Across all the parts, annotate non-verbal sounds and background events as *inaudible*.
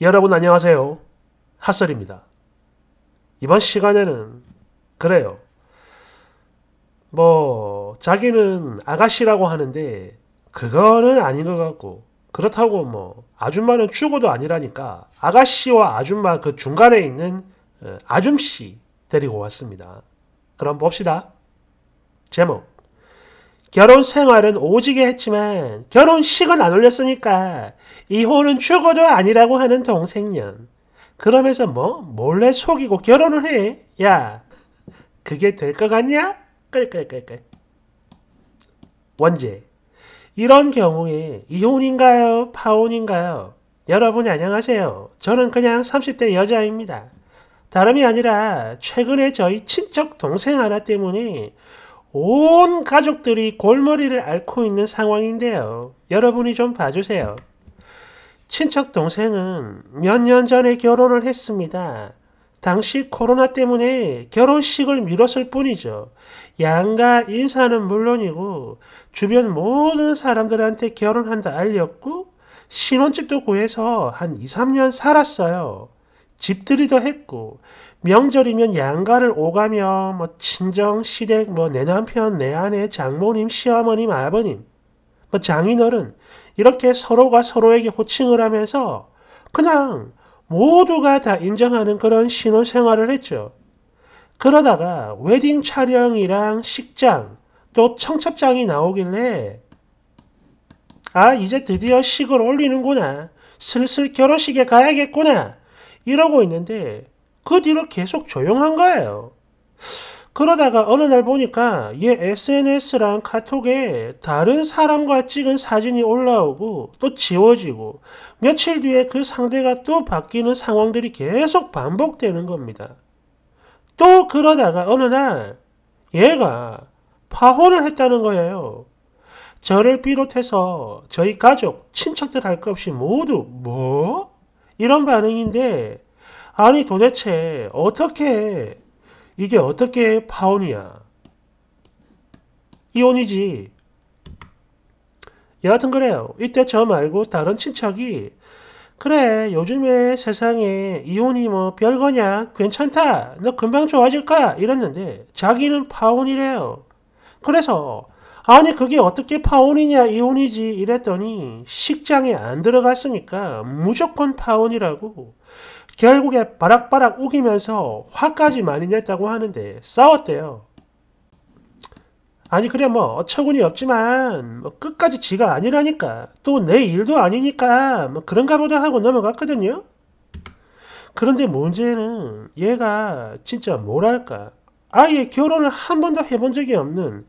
여러분 안녕하세요. 핫설입니다. 이번 시간에는 그래요. 뭐 자기는 아가씨라고 하는데 그거는 아닌 것 같고 그렇다고 뭐 아줌마는 죽어도 아니라니까 아가씨와 아줌마 그 중간에 있는 어, 아줌씨 데리고 왔습니다. 그럼 봅시다. 제목 결혼 생활은 오지게 했지만 결혼식은 안 올렸으니까 이혼은 죽어도 아니라고 하는 동생년. 그러면서 뭐 몰래 속이고 결혼을 해. 야 그게 될 것 같냐? 끌끌끌끌. 원제 이런 경우에 이혼인가요? 파혼인가요? 여러분 안녕하세요. 저는 그냥 30대 여자입니다. 다름이 아니라 최근에 저희 친척 동생 하나 때문에 온 가족들이 골머리를 앓고 있는 상황인데요. 여러분이 좀 봐주세요. 친척 동생은 몇 년 전에 결혼을 했습니다. 당시 코로나 때문에 결혼식을 미뤘을 뿐이죠. 양가 인사는 물론이고 주변 모든 사람들한테 결혼한다 알렸고 신혼집도 구해서 한 2, 3년 살았어요. 집들이도 했고 명절이면 양가를 오가며 뭐 친정 시댁 뭐내 남편 내 아내 장모님 시어머님 아버님 뭐 장인어른 이렇게 서로가 서로에게 호칭을 하면서 그냥 모두가 다 인정하는 그런 신혼 생활을 했죠. 그러다가 웨딩 촬영이랑 식장 또 청첩장이 나오길래 아 이제 드디어 식을 올리는구나. 슬슬 결혼식에 가야겠구나. 이러고 있는데 그 뒤로 계속 조용한 거예요. 그러다가 어느 날 보니까 얘 SNS랑 카톡에 다른 사람과 찍은 사진이 올라오고 또 지워지고 며칠 뒤에 그 상대가 또 바뀌는 상황들이 계속 반복되는 겁니다. 또 그러다가 어느 날 얘가 파혼을 했다는 거예요. 저를 비롯해서 저희 가족, 친척들 할 것 없이 모두 뭐? 이런 반응인데 아니 도대체 어떻게 이게 어떻게 파혼이야? 이혼이지. 여하튼 그래요. 이때 저 말고 다른 친척이 그래 요즘에 세상에 이혼이 뭐 별거냐 괜찮다 너 금방 좋아질 거 이랬는데 자기는 파혼이래요. 그래서 아니 그게 어떻게 파혼이냐 이혼이지 이랬더니 식장에 안 들어갔으니까 무조건 파혼이라고 결국에 바락바락 우기면서 화까지 많이 냈다고 하는데 싸웠대요. 아니 그래 뭐 어처구니 없지만 뭐 끝까지 지가 아니라니까 또 내 일도 아니니까 뭐 그런가 보다 하고 넘어갔거든요. 그런데 문제는 얘가 진짜 뭐랄까 아예 결혼을 한 번도 해본 적이 없는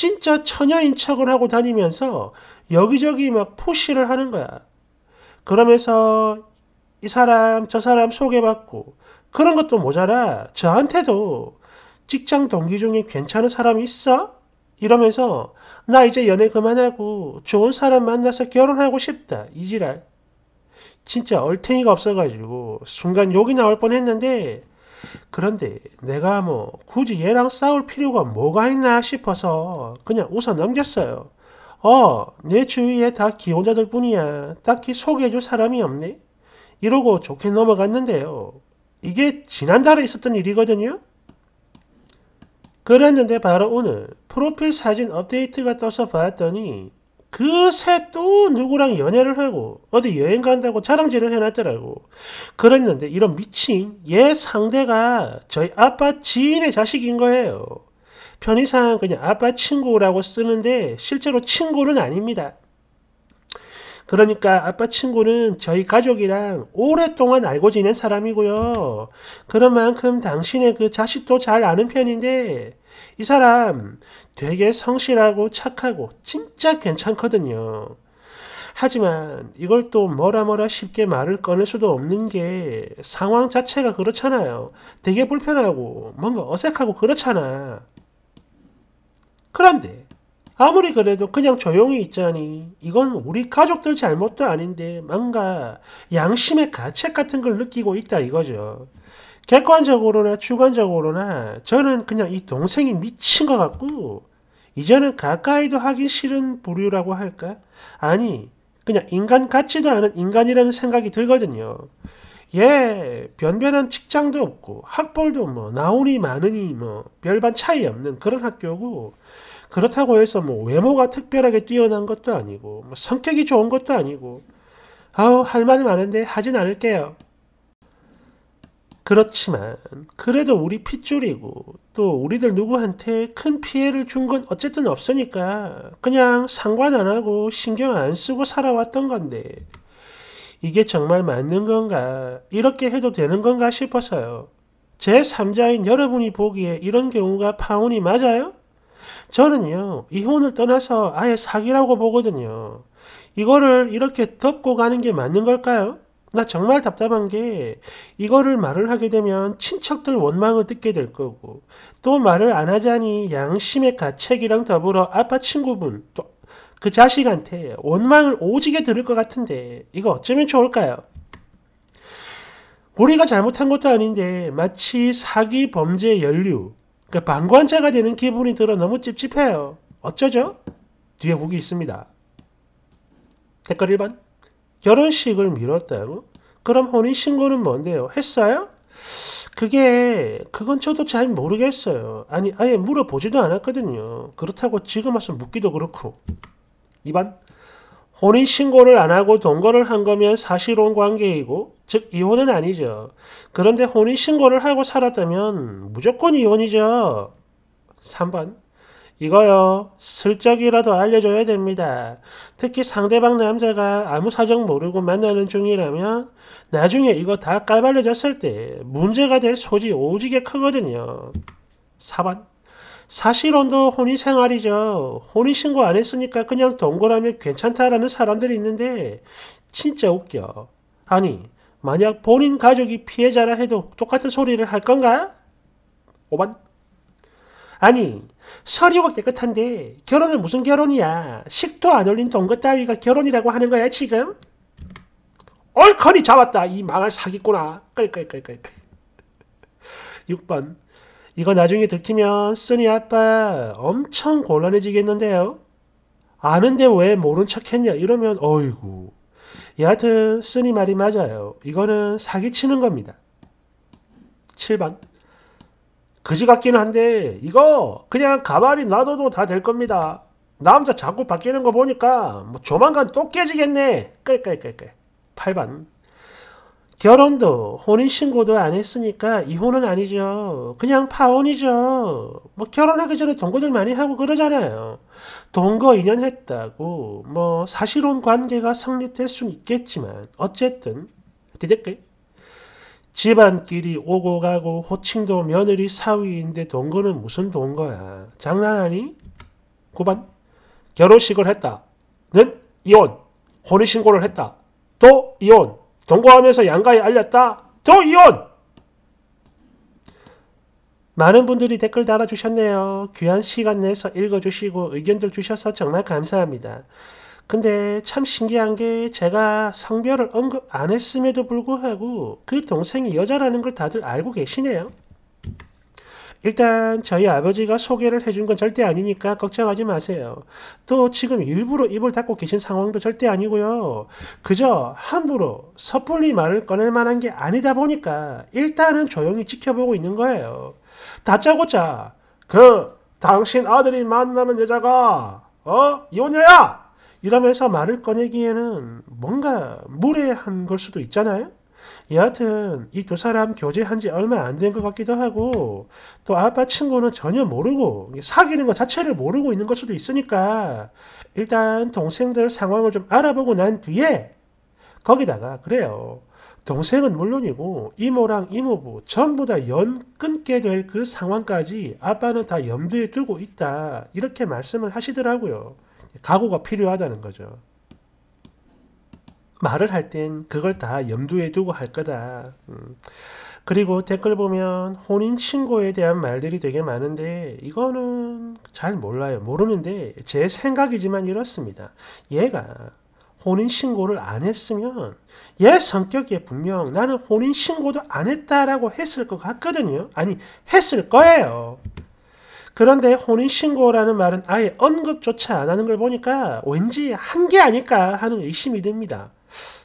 진짜 처녀인 척을 하고 다니면서 여기저기 막 푸시를 하는 거야. 그러면서 이 사람, 저 사람 소개받고 그런 것도 모자라 저한테도 직장 동기 중에 괜찮은 사람이 있어? 이러면서 나 이제 연애 그만하고 좋은 사람 만나서 결혼하고 싶다. 이지랄. 진짜 얼탱이가 없어가지고 순간 욕이 나올 뻔했는데 그런데 내가 뭐 굳이 얘랑 싸울 필요가 뭐가 있나 싶어서 그냥 웃어 넘겼어요. 어, 내 주위에 다 기혼자들 뿐이야. 딱히 소개해줄 사람이 없네. 이러고 좋게 넘어갔는데요. 이게 지난달에 있었던 일이거든요. 그랬는데 바로 오늘 프로필 사진 업데이트가 떠서 봤더니 그새 또 누구랑 연애를 하고 어디 여행 간다고 자랑질을 해놨더라고. 그랬는데 이런 미친 얘 상대가 저희 아빠 지인의 자식인 거예요. 편의상 그냥 아빠 친구라고 쓰는데 실제로 친구는 아닙니다. 그러니까 아빠 친구는 저희 가족이랑 오랫동안 알고 지낸 사람이고요. 그런 만큼 당신의 그 자식도 잘 아는 편인데 이 사람 되게 성실하고 착하고 진짜 괜찮거든요. 하지만 이걸 또 뭐라 뭐라 쉽게 말을 꺼낼 수도 없는 게 상황 자체가 그렇잖아요. 되게 불편하고 뭔가 어색하고 그렇잖아. 그런데 아무리 그래도 그냥 조용히 있자니 이건 우리 가족들 잘못도 아닌데 뭔가 양심의 가책 같은 걸 느끼고 있다 이거죠. 객관적으로나 주관적으로나 저는 그냥 이 동생이 미친 것 같고 이제는 가까이도 하기 싫은 부류라고 할까? 아니 그냥 인간 같지도 않은 인간이라는 생각이 들거든요. 예, 변변한 직장도 없고 학벌도 뭐 나오니 많으니 뭐 별반 차이 없는 그런 학교고 그렇다고 해서 뭐 외모가 특별하게 뛰어난 것도 아니고 뭐 성격이 좋은 것도 아니고 아우 할 말 많은데 하진 않을게요. 그렇지만 그래도 우리 핏줄이고 또 우리들 누구한테 큰 피해를 준 건 어쨌든 없으니까 그냥 상관 안 하고 신경 안 쓰고 살아왔던 건데 이게 정말 맞는 건가 이렇게 해도 되는 건가 싶어서요. 제 3자인 여러분이 보기에 이런 경우가 파혼이 맞아요? 저는요 이혼을 떠나서 아예 사기라고 보거든요. 이거를 이렇게 덮고 가는 게 맞는 걸까요? 나 정말 답답한 게 이거를 말을 하게 되면 친척들 원망을 듣게 될 거고 또 말을 안 하자니 양심의 가책이랑 더불어 아빠 친구분 또 그 자식한테 원망을 오지게 들을 것 같은데 이거 어쩌면 좋을까요? 우리가 잘못한 것도 아닌데 마치 사기 범죄 연류 그러니까 방관자가 되는 기분이 들어 너무 찝찝해요. 어쩌죠? 뒤에 후기 있습니다. 댓글 1번 결혼식을 미뤘다고? 그럼 혼인신고는 뭔데요? 했어요? 그게 그건 저도 잘 모르겠어요. 아니 아예 물어보지도 않았거든요. 그렇다고 지금 와서 묻기도 그렇고. 2번 혼인 신고를 안 하고 동거를 한 거면 사실혼 관계이고 즉 이혼은 아니죠. 그런데 혼인 신고를 하고 살았다면 무조건 이혼이죠. 3번 이거요. 슬쩍이라도 알려줘야 됩니다. 특히 상대방 남자가 아무 사정 모르고 만나는 중이라면 나중에 이거 다 까발려졌을 때 문제가 될 소지 오지게 크거든요. 4번 사실혼도 혼인생활이죠. 혼인신고 안 했으니까 그냥 동거라면 괜찮다라는 사람들이 있는데 진짜 웃겨. 아니 만약 본인 가족이 피해자라 해도 똑같은 소리를 할 건가? 5번 아니 서류가 깨끗한데 결혼은 무슨 결혼이야. 식도 안 올린 동거 따위가 결혼이라고 하는 거야 지금? 얼커니 잡았다. 이 망할 사기꾼아. 끌끌끌끌. 6번. 이거 나중에 들키면 쓰니 아빠 엄청 곤란해지겠는데요. 아는데 왜 모른 척했냐 이러면 어이구. 여하튼 쓰니 말이 맞아요. 이거는 사기치는 겁니다. 7번. 그지 같기는 한데 이거 그냥 가만히 놔둬도 다 될 겁니다. 남자 자꾸 바뀌는 거 보니까 뭐 조만간 또 깨지겠네. 끌끌끌끌. 8번. 결혼도 혼인신고도 안 했으니까 이혼은 아니죠. 그냥 파혼이죠. 뭐 결혼하기 전에 동거들 많이 하고 그러잖아요. 동거 인연 했다고 뭐 사실혼 관계가 성립될 수는 있겠지만 어쨌든 대댓글 집안끼리 오고 가고 호칭도 며느리 사위인데 동거는 무슨 동거야. 장난하니? 9번 결혼식을 했다. 는 이혼. 혼인신고를 했다. 또 이혼. 동거하면서 양가에 알렸다. 또 이혼. 많은 분들이 댓글 달아주셨네요. 귀한 시간 내서 읽어주시고 의견들 주셔서 정말 감사합니다. 근데 참 신기한 게 제가 성별을 언급 안 했음에도 불구하고 그 동생이 여자라는 걸 다들 알고 계시네요. 일단 저희 아버지가 소개를 해준 건 절대 아니니까 걱정하지 마세요. 또 지금 일부러 입을 닫고 계신 상황도 절대 아니고요. 그저 함부로 섣불리 말을 꺼낼 만한 게 아니다 보니까 일단은 조용히 지켜보고 있는 거예요. 다짜고짜 그 당신 아들이 만나는 여자가 어 이혼녀야 이러면서 말을 꺼내기에는 뭔가 무례한 걸 수도 있잖아요. 여하튼 이 두 사람 교제한 지 얼마 안 된 것 같기도 하고 또 아빠 친구는 전혀 모르고 사귀는 것 자체를 모르고 있는 걸 수도 있으니까 일단 동생들 상황을 좀 알아보고 난 뒤에 거기다가 그래요. 동생은 물론이고 이모랑 이모부 전부 다 연 끊게 될 그 상황까지 아빠는 다 염두에 두고 있다 이렇게 말씀을 하시더라고요. 각오가 필요하다는 거죠. 말을 할 땐 그걸 다 염두에 두고 할 거다. 음. 그리고 댓글 보면 혼인신고에 대한 말들이 되게 많은데 이거는 잘 몰라요. 모르는데 제 생각이지만 이렇습니다. 얘가 혼인신고를 안 했으면 얘 성격에 분명 나는 혼인신고도 안 했다라고 했을 것 같거든요. 아니 했을 거예요. 그런데 혼인신고라는 말은 아예 언급조차 안 하는 걸 보니까 왠지 한 게 아닐까 하는 의심이 듭니다.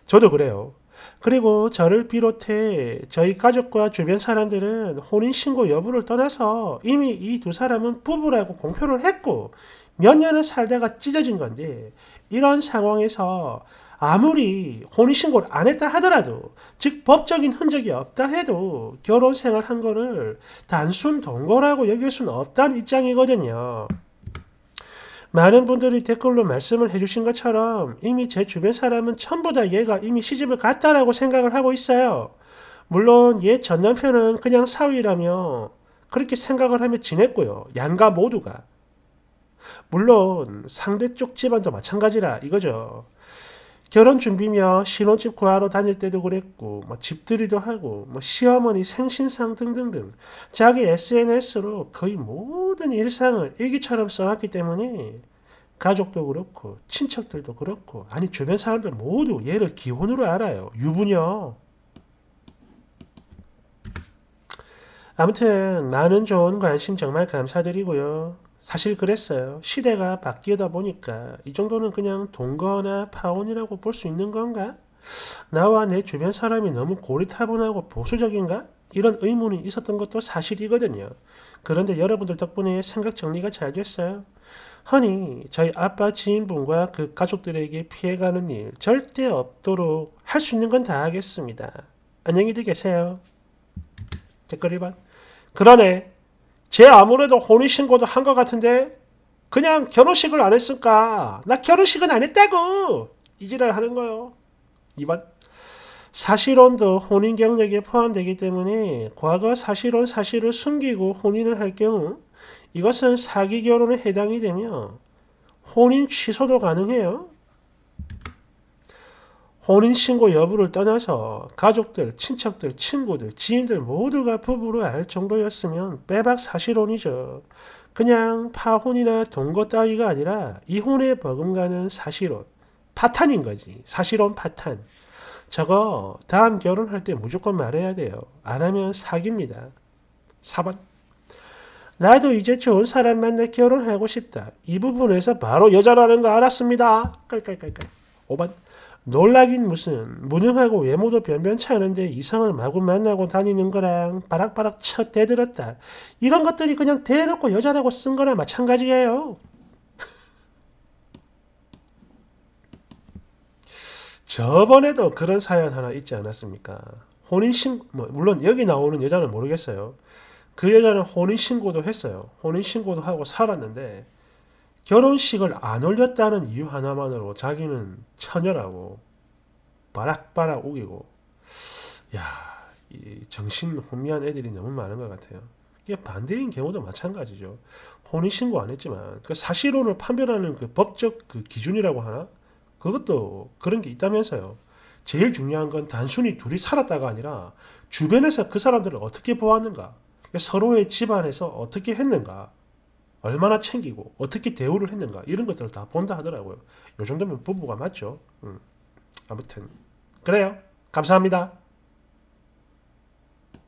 저도 그래요. 그리고 저를 비롯해 저희 가족과 주변 사람들은 혼인신고 여부를 떠나서 이미 이 두 사람은 부부라고 공표를 했고 몇 년을 살다가 찢어진 건데 이런 상황에서 아무리 혼인신고를 안 했다 하더라도 즉 법적인 흔적이 없다 해도 결혼 생활한 거를 단순 동거라고 여길 수는 없다는 입장이거든요. 많은 분들이 댓글로 말씀을 해주신 것처럼 이미 제 주변 사람은 전부 다 얘가 이미 시집을 갔다라고 생각을 하고 있어요. 물론 얘 전남편은 그냥 사위라며 그렇게 생각을 하며 지냈고요. 양가 모두가. 물론 상대 쪽 집안도 마찬가지라 이거죠. 결혼 준비며 신혼집 구하러 다닐 때도 그랬고 뭐 집들이도 하고 뭐 시어머니 생신상 등등등 자기 SNS로 거의 모든 일상을 일기처럼 써놨기 때문에 가족도 그렇고 친척들도 그렇고 아니 주변 사람들 모두 얘를 기혼으로 알아요. 유부녀. 아무튼 많은 좋은 관심 정말 감사드리고요. 사실 그랬어요. 시대가 바뀌다 보니까 이 정도는 그냥 동거나 파혼이라고 볼 수 있는 건가? 나와 내 주변 사람이 너무 고리타분하고 보수적인가? 이런 의문이 있었던 것도 사실이거든요. 그런데 여러분들 덕분에 생각 정리가 잘 됐어요. 허니, 저희 아빠 지인분과 그 가족들에게 피해가는 일 절대 없도록 할 수 있는 건 다 하겠습니다. 안녕히들 계세요. 댓글 1번. 그러네. 제 아무래도 혼인신고도 한 것 같은데 그냥 결혼식을 안했을까나 결혼식은 안 했다고 이지랄 하는 거요. 2번 사실혼도 혼인 경력에 포함되기 때문에 과거 사실혼 사실을 숨기고 혼인을 할 경우 이것은 사기 결혼에 해당이 되며 혼인 취소도 가능해요. 혼인신고 여부를 떠나서 가족들, 친척들, 친구들, 지인들 모두가 부부로 알 정도였으면 빼박 사실혼이죠. 그냥 파혼이나 동거 따위가 아니라 이혼에 버금가는 사실혼. 파탄인 거지. 사실혼 파탄. 저거 다음 결혼할 때 무조건 말해야 돼요. 안 하면 사기입니다. 4번. 나도 이제 좋은 사람 만나 결혼하고 싶다. 이 부분에서 바로 여자라는 거 알았습니다. 깔깔깔깔. 5번. 놀라긴 무슨 무능하고 외모도 변변치 않은데 이성을 마구 만나고 다니는 거랑 바락바락 쳐 대들었다. 이런 것들이 그냥 대놓고 여자라고 쓴 거나 마찬가지예요. *laughs* 저번에도 그런 사연 하나 있지 않았습니까? 혼인신 뭐 물론 여기 나오는 여자는 모르겠어요. 그 여자는 혼인신고도 했어요. 혼인신고도 하고 살았는데 결혼식을 안 올렸다는 이유 하나만으로 자기는 처녀라고 바락바락 우기고 야, 이 정신 혼미한 애들이 너무 많은 것 같아요. 이게 반대인 경우도 마찬가지죠. 혼인 신고 안 했지만 그 사실혼을 판별하는 그 법적 그 기준이라고 하나 그것도 그런 게 있다면서요. 제일 중요한 건 단순히 둘이 살았다가 아니라 주변에서 그 사람들을 어떻게 보았는가, 서로의 집안에서 어떻게 했는가 얼마나 챙기고 어떻게 대우를 했는가 이런 것들을 다 본다 하더라고요. 요 정도면 부부가 맞죠. 음. 아무튼 그래요. 감사합니다.